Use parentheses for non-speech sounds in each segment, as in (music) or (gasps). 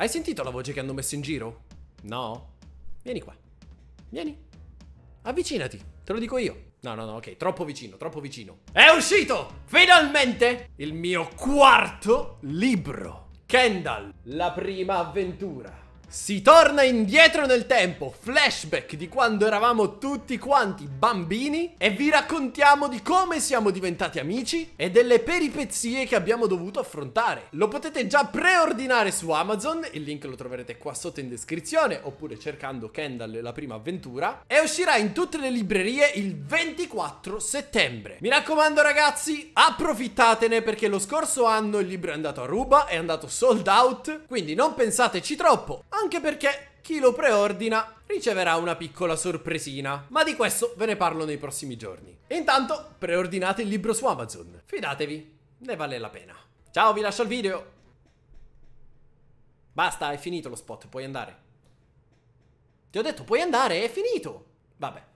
Hai sentito la voce che hanno messo in giro? No? Vieni qua. Vieni. Avvicinati, te lo dico io. No, no, no, ok, troppo vicino, troppo vicino. È uscito! Finalmente! Il mio quarto libro. Kendall, la prima avventura. Si torna indietro nel tempo, flashback di quando eravamo tutti quanti bambini e vi raccontiamo di come siamo diventati amici e delle peripezie che abbiamo dovuto affrontare. Lo potete già preordinare su Amazon, il link lo troverete qua sotto in descrizione oppure cercando Kendall la prima avventura e uscirà in tutte le librerie il 24 settembre. Mi raccomando ragazzi, approfittatene perché lo scorso anno il libro è andato a ruba, è andato sold out, quindi non pensateci troppo anche perché chi lo preordina riceverà una piccola sorpresina, ma di questo ve ne parlo nei prossimi giorni. intanto preordinate il libro su Amazon, fidatevi, ne vale la pena. Ciao, vi lascio il video! Basta, è finito lo spot, puoi andare. Ti ho detto, puoi andare, è finito! Vabbè.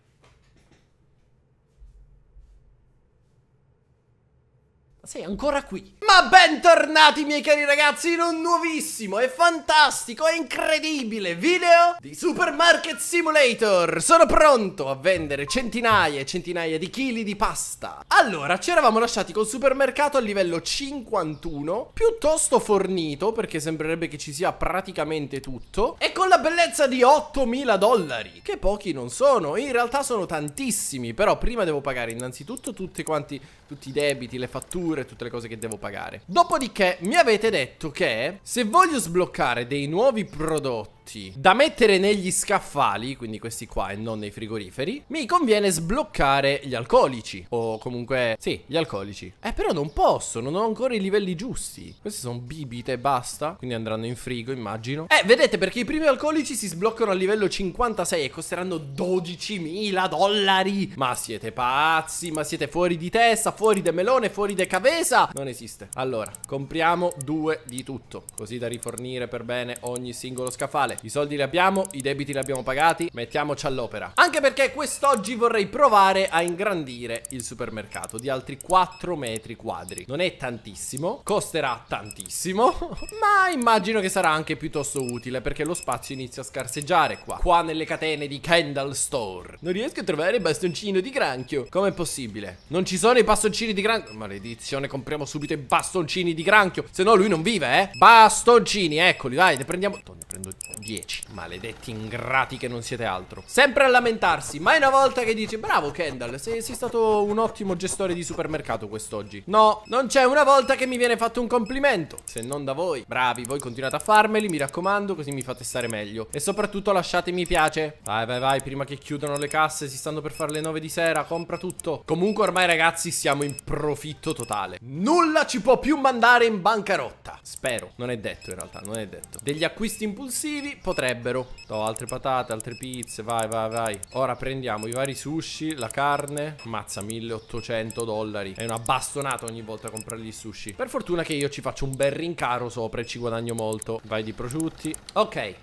sei ancora qui. Ma bentornati miei cari ragazzi in un nuovissimo e fantastico e incredibile video di Supermarket Simulator. Sono pronto a vendere centinaia e centinaia di chili di pasta. Allora, ci eravamo lasciati col supermercato a livello 51, piuttosto fornito perché sembrerebbe che ci sia praticamente tutto, e con la bellezza di 8.000 dollari, che pochi non sono, in realtà sono tantissimi, però prima devo pagare innanzitutto tutti quanti, tutti i debiti, le fatture, fatture e tutte le cose che devo pagare. Dopodiché mi avete detto che se voglio sbloccare dei nuovi prodotti prodotti da mettere negli scaffali, quindi questi qua e non nei frigoriferi, mi conviene sbloccare gli alcolici. O comunque, sì, gli alcolici. Eh, però non posso, non ho ancora i livelli giusti. Queste sono bibite e basta, quindi andranno in frigo, immagino. Eh, vedete, perché i primi alcolici si sbloccano a livello 56 e costeranno 12.000 dollari. Ma siete pazzi, ma siete fuori di testa, fuori de melone, fuori de cavesa. Non esiste. Allora, compriamo due di tutto, così da rifornire per bene ogni singolo scaffale male I soldi li abbiamo, i debiti li abbiamo pagati Mettiamoci all'opera Anche perché quest'oggi vorrei provare a ingrandire il supermercato Di altri 4 metri quadri Non è tantissimo Costerà tantissimo (laughs) Ma immagino che sarà anche piuttosto utile Perché lo spazio inizia a scarseggiare qua Qua nelle catene di Kendall Store Non riesco a trovare il bastoncino di granchio Com'è possibile? Non ci sono i bastoncini di granchio Maledizione, compriamo subito i bastoncini di granchio Se no lui non vive, eh Bastoncini, eccoli, dai, ne prendiamo Ne prendo 10. Maledetti ingrati che non siete altro. Sempre a lamentarsi, mai una volta che dici bravo Kendall, sei, sei stato un ottimo gestore di supermercato quest'oggi. No, non c'è una volta che mi viene fatto un complimento, se non da voi. Bravi, voi continuate a farmeli, mi raccomando, così mi fate stare meglio. E soprattutto lasciatemi piace. Vai, vai, vai, prima che chiudano le casse, si stanno per fare le 9 di sera, compra tutto. Comunque ormai ragazzi siamo in profitto totale. Nulla ci può più mandare in bancarotta. Spero, non è detto in realtà, non è detto. Degli acquisti impulsivi, potrebbero. Do altre patate, altre pizze, vai, vai, vai. Ora prendiamo i vari sushi, la carne. Mazza, 1800 dollari. È una bastonata ogni volta comprare gli sushi. Per fortuna che io ci faccio un bel rincaro sopra e ci guadagno molto. Vai di prosciutti. Ok. Eh?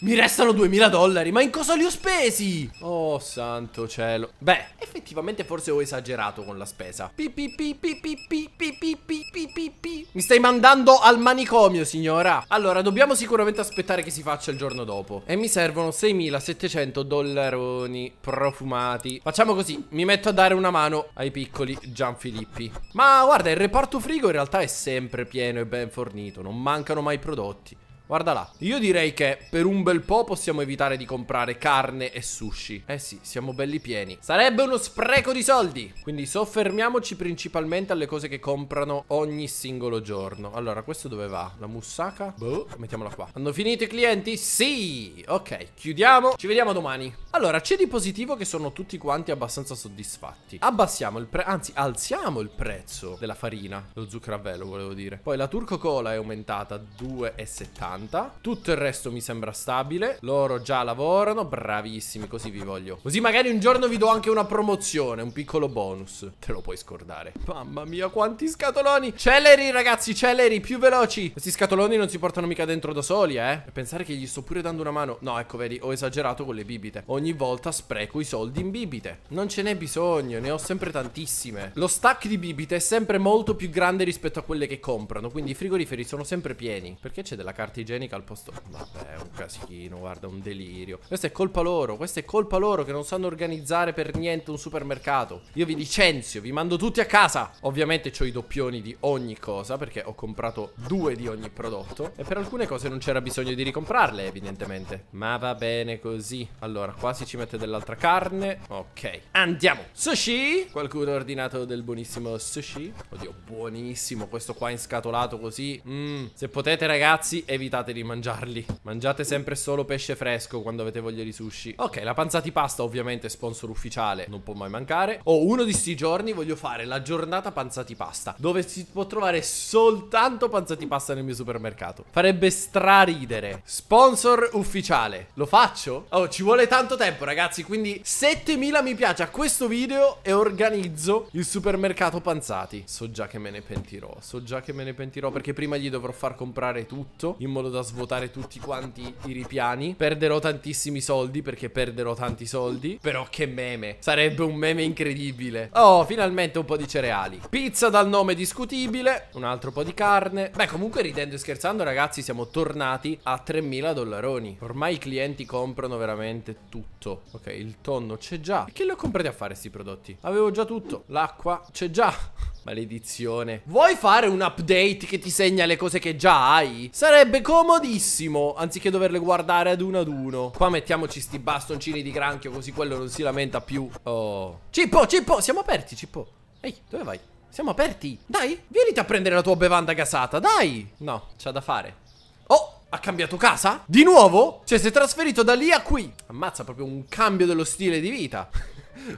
Mi restano 2000 dollari, ma in cosa li ho spesi? Oh, santo cielo. Beh, effettivamente forse ho esagerato con la spesa. Pi pi pi pi pi pi pi pi pi pi Mi stai mandando al manicomio, signora. Allora, dobbiamo sicuramente aspettare che si faccia caccia il giorno dopo E mi servono 6.700 dollaroni profumati Facciamo così, mi metto a dare una mano ai piccoli Gianfilippi Ma guarda, il reparto frigo in realtà è sempre pieno e ben fornito Non mancano mai prodotti Guarda là. Io direi che per un bel po' possiamo evitare di comprare carne e sushi. Eh sì, siamo belli pieni. Sarebbe uno spreco di soldi. Quindi soffermiamoci principalmente alle cose che comprano ogni singolo giorno. Allora, questo dove va? La moussaka? Boh, mettiamola qua. Hanno finito i clienti? Sì! Ok, chiudiamo. Ci vediamo domani. Allora, c'è di positivo che sono tutti quanti abbastanza soddisfatti. Abbassiamo il prezzo, anzi, alziamo il prezzo della farina. Lo zucchero a velo, volevo dire. Poi la turco cola è aumentata 2,70. 80 Tutto il resto mi sembra stabile Loro già lavorano Bravissimi così vi voglio Così magari un giorno vi do anche una promozione Un piccolo bonus Te lo puoi scordare Mamma mia quanti scatoloni Celeri ragazzi celeri più veloci Questi scatoloni non si portano mica dentro da soli eh E pensare che gli sto pure dando una mano No ecco vedi ho esagerato con le bibite Ogni volta spreco i soldi in bibite Non ce n'è bisogno ne ho sempre tantissime Lo stack di bibite è sempre molto più grande rispetto a quelle che comprano Quindi i frigoriferi sono sempre pieni Perché c'è della carta igienica? igienica al posto... Vabbè, è un casino, guarda, un delirio. Questa è colpa loro, questa è colpa loro che non sanno organizzare per niente un supermercato. Io vi licenzio, vi mando tutti a casa. Ovviamente ho i doppioni di ogni cosa perché ho comprato due di ogni prodotto. E per alcune cose non c'era bisogno di ricomprarle, evidentemente. Ma va bene così. Allora, qua si ci mette dell'altra carne. Ok, andiamo. Sushi. Qualcuno ha ordinato del buonissimo sushi. Oddio, buonissimo. Questo qua inscatolato così. Mm. Se potete, ragazzi, evitate evitate di mangiarli. Mangiate sempre solo pesce fresco quando avete voglia di sushi. Ok, la panza di pasta ovviamente è sponsor ufficiale, non può mai mancare. O oh, uno di sti giorni voglio fare la giornata panza di pasta, dove si può trovare soltanto panza di pasta nel mio supermercato. Farebbe straridere. Sponsor ufficiale. Lo faccio? Oh, ci vuole tanto tempo, ragazzi, quindi 7000 mi piace a questo video e organizzo il supermercato panzati. So già che me ne pentirò, so già che me ne pentirò perché prima gli dovrò far comprare tutto in modo solo da svuotare tutti quanti i ripiani. Perderò tantissimi soldi perché perderò tanti soldi. Però che meme. Sarebbe un meme incredibile. Oh, finalmente un po' di cereali. Pizza dal nome discutibile. Un altro po' di carne. Beh, comunque ridendo e scherzando ragazzi siamo tornati a 3.000 dollaroni. Ormai i clienti comprano veramente tutto. Ok, il tonno c'è già. E che ho comprati a fare questi prodotti? Avevo già tutto. L'acqua c'è già. Maledizione. Vuoi fare un update che ti segna le cose che già hai? Sarebbe comodissimo, anziché doverle guardare ad uno ad uno. Qua mettiamoci sti bastoncini di granchio, così quello non si lamenta più. Oh. Cippo, Cippo, siamo aperti, Cippo. Ehi, dove vai? Siamo aperti. Dai, vieni a prendere la tua bevanda gasata, dai. No, c'ha da fare. Oh! Ha cambiato casa? Di nuovo? Cioè si è trasferito da lì a qui Ammazza proprio un cambio dello stile di vita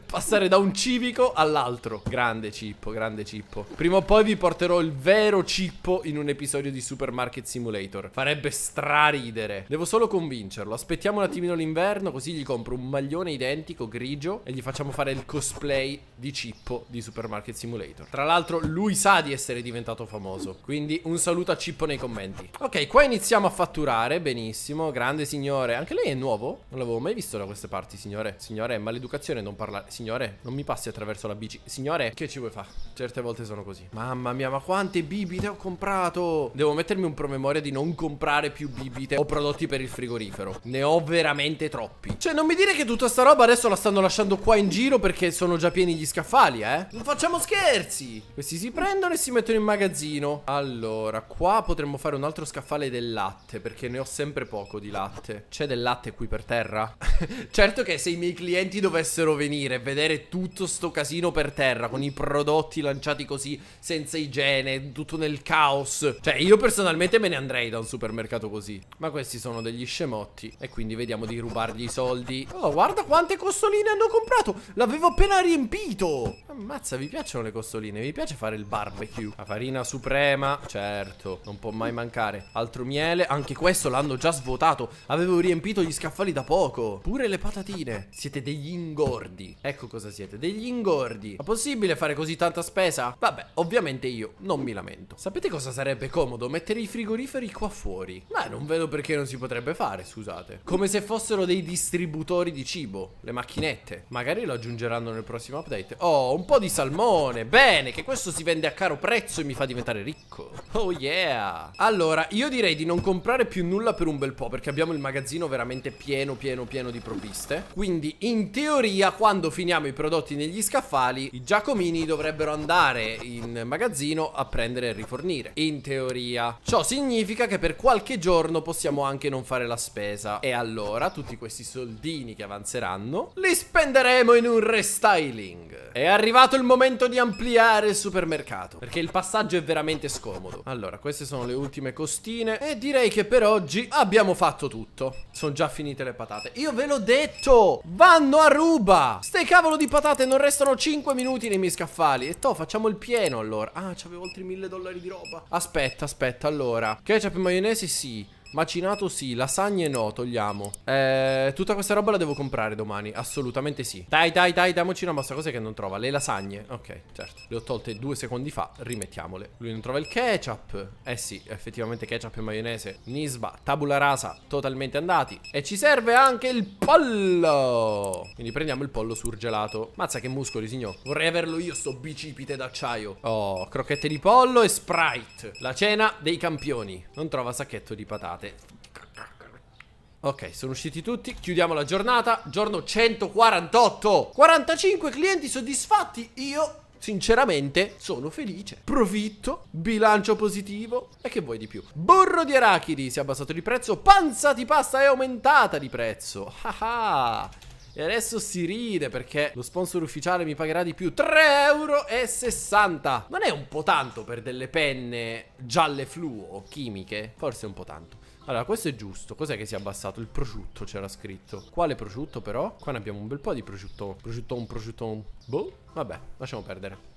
Passare da un civico all'altro. Grande Cippo, grande Cippo. Prima o poi vi porterò il vero Cippo in un episodio di Supermarket Simulator. Farebbe straridere. Devo solo convincerlo. Aspettiamo un attimino l'inverno, così gli compro un maglione identico, grigio, e gli facciamo fare il cosplay di Cippo di Supermarket Simulator. Tra l'altro, lui sa di essere diventato famoso. Quindi un saluto a Cippo nei commenti. Ok, qua iniziamo a fatturare. Benissimo, grande signore. Anche lei è nuovo? Non l'avevo mai visto da queste parti, signore. Signore, maleducazione, non parlo parlare. Signore, non mi passi attraverso la bici. Signore, che ci vuoi fare? Certe volte sono così. Mamma mia, ma quante bibite ho comprato! Devo mettermi un promemoria di non comprare più bibite o prodotti per il frigorifero. Ne ho veramente troppi. Cioè, non mi dire che tutta sta roba adesso la stanno lasciando qua in giro perché sono già pieni gli scaffali, eh? Non facciamo scherzi! Questi si prendono e si mettono in magazzino. Allora, qua potremmo fare un altro scaffale del latte perché ne ho sempre poco di latte. C'è del latte qui per terra? (laughs) certo che se i miei clienti dovessero venire venire e vedere tutto sto casino per terra con i prodotti lanciati così senza igiene, tutto nel caos. Cioè, io personalmente me ne andrei da un supermercato così. Ma questi sono degli scemotti e quindi vediamo di rubargli i soldi. Oh, guarda quante costoline hanno comprato! L'avevo appena riempito! Ammazza, vi piacciono le costoline? Vi piace fare il barbecue? La farina suprema, certo, non può mai mancare. Altro miele, anche questo l'hanno già svuotato. Avevo riempito gli scaffali da poco. Pure le patatine. Siete degli ingordi. Ecco cosa siete, degli ingordi. Ma possibile fare così tanta spesa? Vabbè, ovviamente io non mi lamento. Sapete cosa sarebbe comodo? Mettere i frigoriferi qua fuori. Beh, non vedo perché non si potrebbe fare, scusate. Come se fossero dei distributori di cibo, le macchinette. Magari lo aggiungeranno nel prossimo update. Oh, un po' di salmone. Bene, che questo si vende a caro prezzo e mi fa diventare ricco. Oh yeah. Allora, io direi di non comprare più nulla per un bel po', perché abbiamo il magazzino veramente pieno, pieno, pieno di provviste. Quindi, in teoria, quando quando finiamo i prodotti negli scaffali, i giacomini dovrebbero andare in magazzino a prendere e rifornire. In teoria. Ciò significa che per qualche giorno possiamo anche non fare la spesa. E allora tutti questi soldini che avanzeranno li spenderemo in un restyling. È arrivato il momento di ampliare il supermercato. Perché il passaggio è veramente scomodo. Allora, queste sono le ultime costine. E direi che per oggi abbiamo fatto tutto. Sono già finite le patate. Io ve l'ho detto! Vanno a ruba! Ste cavolo di patate non restano 5 minuti nei miei scaffali E toh facciamo il pieno allora Ah c'avevo altri 1000 dollari di roba Aspetta aspetta allora Ketchup e maionese sì Macinato sì, lasagne no, togliamo eh, Tutta questa roba la devo comprare domani Assolutamente sì Dai, dai, dai, damoci una mossa cosa che non trova? Le lasagne Ok, certo Le ho tolte due secondi fa Rimettiamole Lui non trova il ketchup Eh sì, effettivamente ketchup e maionese Nisba, tabula rasa Totalmente andati E ci serve anche il pollo Quindi prendiamo il pollo surgelato Mazza che muscoli, signor Vorrei averlo io, sto bicipite d'acciaio Oh, crocchette di pollo e sprite La cena dei campioni Non trova sacchetto di patate puntate. Ok, sono usciti tutti, chiudiamo la giornata, giorno 148, 45 clienti soddisfatti, io Sinceramente sono felice Profitto Bilancio positivo E che vuoi di più Burro di arachidi si è abbassato di prezzo Panza di pasta è aumentata di prezzo Haha ah. e adesso si ride perché lo sponsor ufficiale mi pagherà di più 3,60 euro Non è un po' tanto per delle penne gialle fluo o chimiche? Forse è un po' tanto allora, questo è giusto. Cos'è che si è abbassato? Il prosciutto c'era scritto. Quale prosciutto, però? Qua ne abbiamo un bel po' di prosciutto. Prosciutto, un prosciutto. Boh. Vabbè, lasciamo perdere.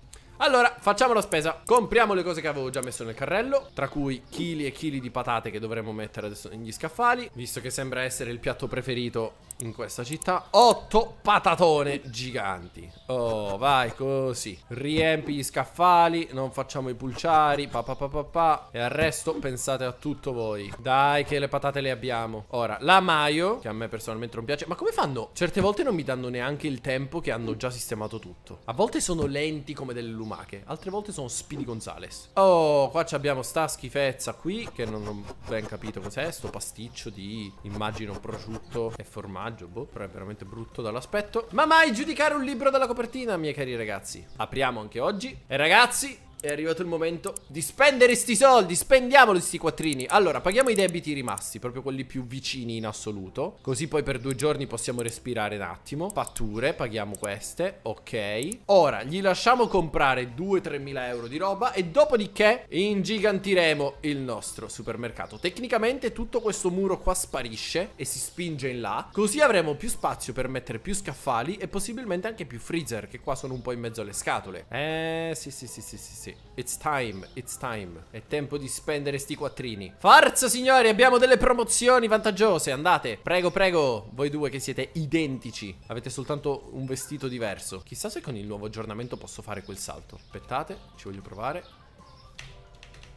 Allora, facciamo la spesa. Compriamo le cose che avevo già messo nel carrello, tra cui chili e chili di patate che dovremmo mettere adesso negli scaffali, visto che sembra essere il piatto preferito in questa città. Otto patatone giganti. Oh, vai così. Riempi gli scaffali, non facciamo i pulciari, pa pa pa pa pa. E al resto pensate a tutto voi. Dai che le patate le abbiamo. Ora, la mayo, che a me personalmente non piace. Ma come fanno? Certe volte non mi danno neanche il tempo che hanno già sistemato tutto. A volte sono lenti come delle lumache. Schumacher, altre volte sono Speedy Gonzales. Oh, qua abbiamo sta schifezza qui, che non ho ben capito cos'è, sto pasticcio di, immagino, prosciutto e formaggio, boh, però è veramente brutto dall'aspetto. Ma mai giudicare un libro dalla copertina, miei cari ragazzi. Apriamo anche oggi. E ragazzi, è arrivato il momento di spendere sti soldi Spendiamoli sti quattrini Allora paghiamo i debiti rimasti Proprio quelli più vicini in assoluto Così poi per due giorni possiamo respirare un attimo Fatture paghiamo queste Ok Ora gli lasciamo comprare 2-3 mila euro di roba E dopodiché ingigantiremo il nostro supermercato Tecnicamente tutto questo muro qua sparisce E si spinge in là Così avremo più spazio per mettere più scaffali E possibilmente anche più freezer Che qua sono un po' in mezzo alle scatole Eh sì sì sì sì sì sì sì, it's time, it's time. È tempo di spendere sti quattrini. Forza, signori, abbiamo delle promozioni vantaggiose. Andate, prego, prego. Voi due che siete identici. Avete soltanto un vestito diverso. Chissà se con il nuovo aggiornamento posso fare quel salto. Aspettate, ci voglio provare.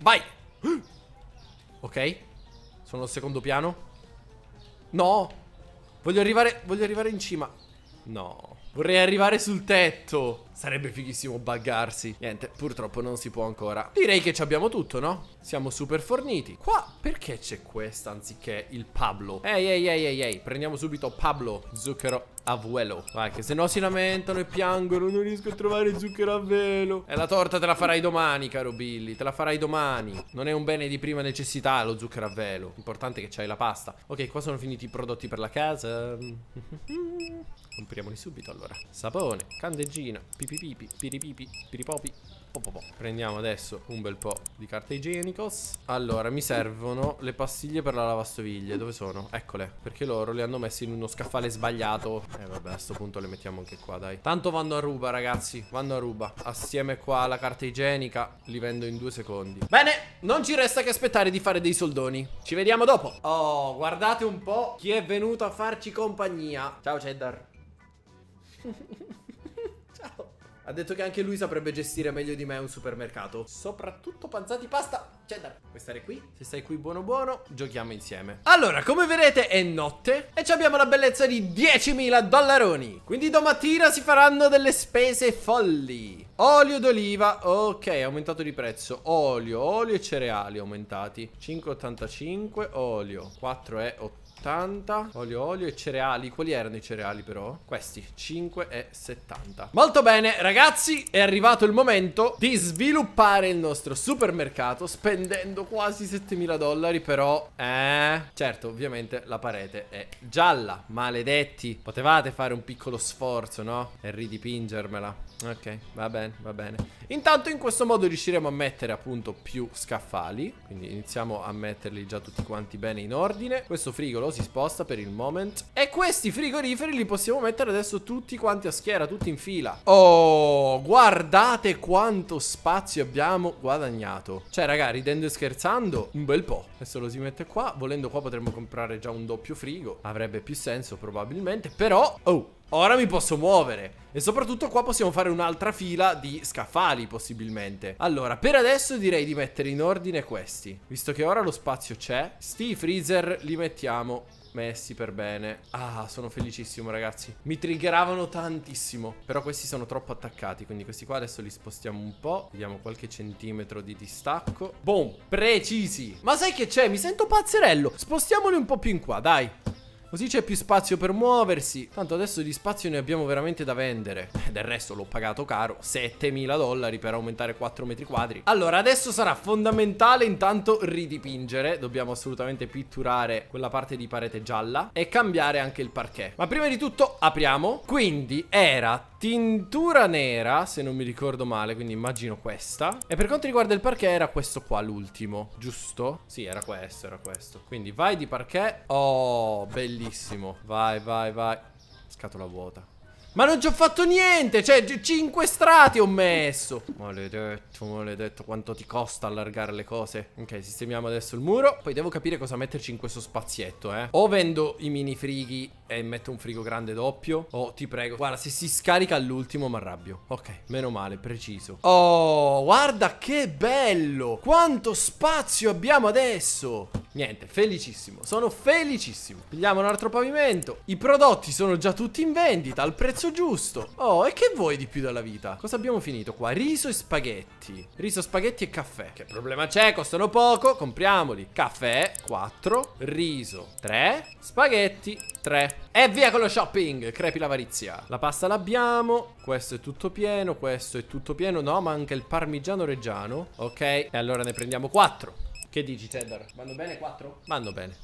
Vai! (gasps) Ok, sono al secondo piano. No! Voglio arrivare, voglio arrivare in cima. No. Vorrei arrivare sul tetto. Sarebbe fighissimo buggarsi. Niente, purtroppo non si può ancora. Direi che abbiamo tutto, no? Siamo super forniti. Qua perché c'è questa anziché il Pablo? Ehi, ehi, ehi, ehi, ehi. Prendiamo subito Pablo, zucchero a vuelo Vai, che se no si lamentano e piangono. Non riesco a trovare zucchero a velo. E la torta te la farai domani, caro Billy. Te la farai domani. Non è un bene di prima necessità lo zucchero a velo. L'importante è che c'hai la pasta. Ok, qua sono finiti i prodotti per la casa. (laughs) Compriamoli subito, allora. Sapone, candeggina, Pipipipi, piripipi, piripopi. Popopo. Prendiamo adesso un bel po' di carta igienicos. Allora, mi servono le pastiglie per la lavastoviglie. Dove sono? Eccole. Perché loro le hanno messe in uno scaffale sbagliato. eh, vabbè, a sto punto le mettiamo anche qua, dai. Tanto vanno a ruba, ragazzi. Vanno a ruba. Assieme qua alla carta igienica li vendo in due secondi. Bene, non ci resta che aspettare di fare dei soldoni. Ci vediamo dopo. Oh, guardate un po' chi è venuto a farci compagnia. Ciao, Cheddar. Ha detto che anche lui saprebbe gestire meglio di me un supermercato. Soprattutto panzati pasta cheddar. Puoi stare qui? Se stai qui buono buono, giochiamo insieme. Allora, come vedete è notte e abbiamo la bellezza di 10.000 dollaroni. Quindi domattina si faranno delle spese folli. Olio d'oliva, ok, aumentato di prezzo. Olio, olio e cereali aumentati. 5,85, olio, 4,80. 80. Olio, olio e cereali. Quali erano i cereali però? Questi, 5 e 70. Molto bene, ragazzi, è arrivato il momento di sviluppare il nostro supermercato spendendo quasi 7000 dollari, però... Eh... Certo, ovviamente la parete è gialla. Maledetti. Potevate fare un piccolo sforzo, no? E ridipingermela. Ok, va bene, va bene. Intanto in questo modo riusciremo a mettere appunto più scaffali. Quindi iniziamo a metterli già tutti quanti bene in ordine. Questo frigolo si sposta per il moment. E questi frigoriferi li possiamo mettere adesso tutti quanti a schiera, tutti in fila. Oh, guardate quanto spazio abbiamo guadagnato. Cioè, raga, ridendo e scherzando, un bel po'. Adesso lo si mette qua. Volendo qua potremmo comprare già un doppio frigo. Avrebbe più senso probabilmente, però... Oh, Ora mi posso muovere. E soprattutto qua possiamo fare un'altra fila di scaffali possibilmente Allora per adesso direi di mettere in ordine questi Visto che ora lo spazio c'è Sti freezer li mettiamo messi per bene Ah sono felicissimo ragazzi Mi triggeravano tantissimo Però questi sono troppo attaccati Quindi questi qua adesso li spostiamo un po' Vediamo qualche centimetro di distacco Boom precisi Ma sai che c'è mi sento pazzerello Spostiamoli un po' più in qua dai Così c'è più spazio per muoversi. Tanto adesso di spazio ne abbiamo veramente da vendere. Eh, del resto l'ho pagato caro, 7000 dollari per aumentare 4 metri quadri. Allora, adesso sarà fondamentale intanto ridipingere. Dobbiamo assolutamente pitturare quella parte di parete gialla e cambiare anche il parquet. Ma prima di tutto apriamo. Quindi era tintura nera, se non mi ricordo male, quindi immagino questa. E per quanto riguarda il parquet era questo qua l'ultimo, giusto? Sì, era questo, era questo. Quindi vai di parquet. Oh, bellissimo. Vai, vai, vai. Scatola vuota. Ma non ci ho fatto niente, cioè 5 strati ho messo Maledetto, maledetto, quanto ti costa allargare le cose Ok, sistemiamo adesso il muro Poi devo capire cosa metterci in questo spazietto, eh O vendo i mini frighi e metto un frigo grande doppio. Oh, ti prego. Guarda, se si scarica all'ultimo mi arrabbio. Ok, meno male, preciso. Oh, guarda che bello. Quanto spazio abbiamo adesso. Niente, felicissimo. Sono felicissimo. Pigliamo un altro pavimento. I prodotti sono già tutti in vendita al prezzo giusto. Oh, e che vuoi di più dalla vita? Cosa abbiamo finito qua? Riso e spaghetti. Riso, spaghetti e caffè. Che problema c'è? Costano poco. Compriamoli. Caffè, 4. Riso, 3. Spaghetti, 3. E via con lo shopping Crepi l'avarizia La pasta l'abbiamo Questo è tutto pieno Questo è tutto pieno No manca il parmigiano reggiano Ok E allora ne prendiamo quattro. Che dici Cheddar? Vanno bene quattro? Vanno bene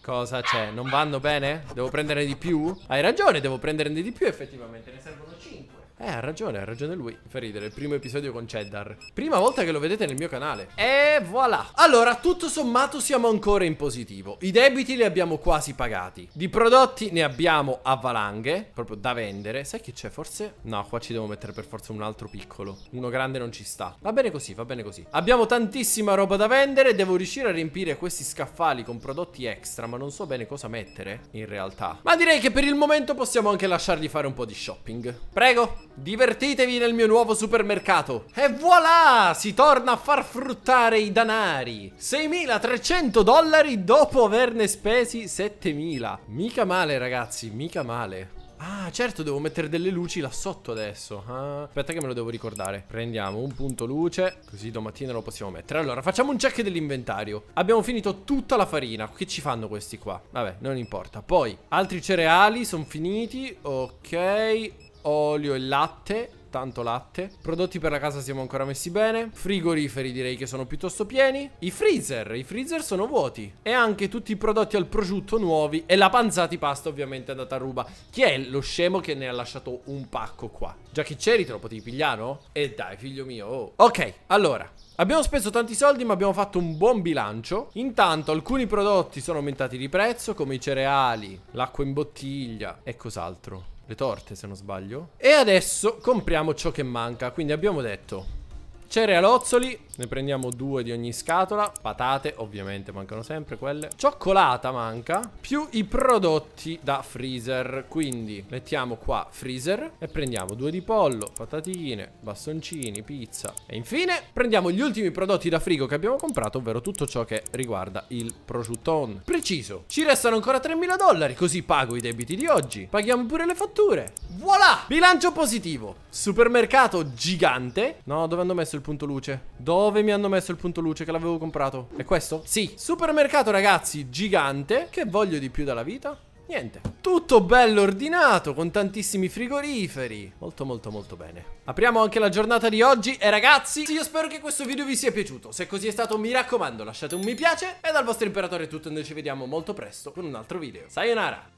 Cosa c'è? Non vanno bene? Devo prenderne di più? Hai ragione Devo prenderne di più effettivamente Ne servono cinque. Eh, ha ragione, ha ragione lui. fa ridere il primo episodio con Cheddar. Prima volta che lo vedete nel mio canale. E voilà. Allora, tutto sommato siamo ancora in positivo. I debiti li abbiamo quasi pagati. Di prodotti ne abbiamo a valanghe, proprio da vendere. Sai che c'è forse? No, qua ci devo mettere per forza un altro piccolo. Uno grande non ci sta. Va bene così, va bene così. Abbiamo tantissima roba da vendere. Devo riuscire a riempire questi scaffali con prodotti extra, ma non so bene cosa mettere in realtà. Ma direi che per il momento possiamo anche lasciargli fare un po' di shopping. Prego. Divertitevi nel mio nuovo supermercato. E voilà! Si torna a far fruttare i danari. 6.300 dollari dopo averne spesi 7.000. Mica male, ragazzi, mica male. Ah, certo, devo mettere delle luci là sotto adesso. Ah, aspetta che me lo devo ricordare. Prendiamo un punto luce, così domattina lo possiamo mettere. Allora, facciamo un check dell'inventario. Abbiamo finito tutta la farina. Che ci fanno questi qua? Vabbè, non importa. Poi, altri cereali sono finiti. Ok, olio e latte tanto latte. Prodotti per la casa siamo ancora messi bene. Frigoriferi direi che sono piuttosto pieni. I freezer, i freezer sono vuoti. E anche tutti i prodotti al prosciutto nuovi. E la panzati pasta ovviamente è andata a ruba. Chi è lo scemo che ne ha lasciato un pacco qua? Già che c'eri te lo potevi pigliare, no? E dai, figlio mio. Oh. Ok, allora. Abbiamo speso tanti soldi ma abbiamo fatto un buon bilancio Intanto alcuni prodotti sono aumentati di prezzo Come i cereali, l'acqua in bottiglia e cos'altro le torte se non sbaglio E adesso compriamo ciò che manca Quindi abbiamo detto Cerealozzoli, ne prendiamo due di ogni scatola Patate, ovviamente, mancano sempre quelle Cioccolata manca Più i prodotti da freezer Quindi mettiamo qua freezer E prendiamo due di pollo, patatine, bastoncini, pizza E infine prendiamo gli ultimi prodotti da frigo che abbiamo comprato Ovvero tutto ciò che riguarda il prosciutton Preciso Ci restano ancora 3.000 dollari Così pago i debiti di oggi Paghiamo pure le fatture Voilà! Bilancio positivo Supermercato gigante No, dove hanno messo messo il punto luce? Dove mi hanno messo il punto luce che l'avevo comprato? È questo? Sì. Supermercato, ragazzi, gigante. Che voglio di più dalla vita? Niente. Tutto bello ordinato, con tantissimi frigoriferi. Molto molto molto bene. Apriamo anche la giornata di oggi e ragazzi, io spero che questo video vi sia piaciuto. Se così è stato, mi raccomando, lasciate un mi piace e dal vostro imperatore è tutto noi ci vediamo molto presto con un altro video. Sayonara!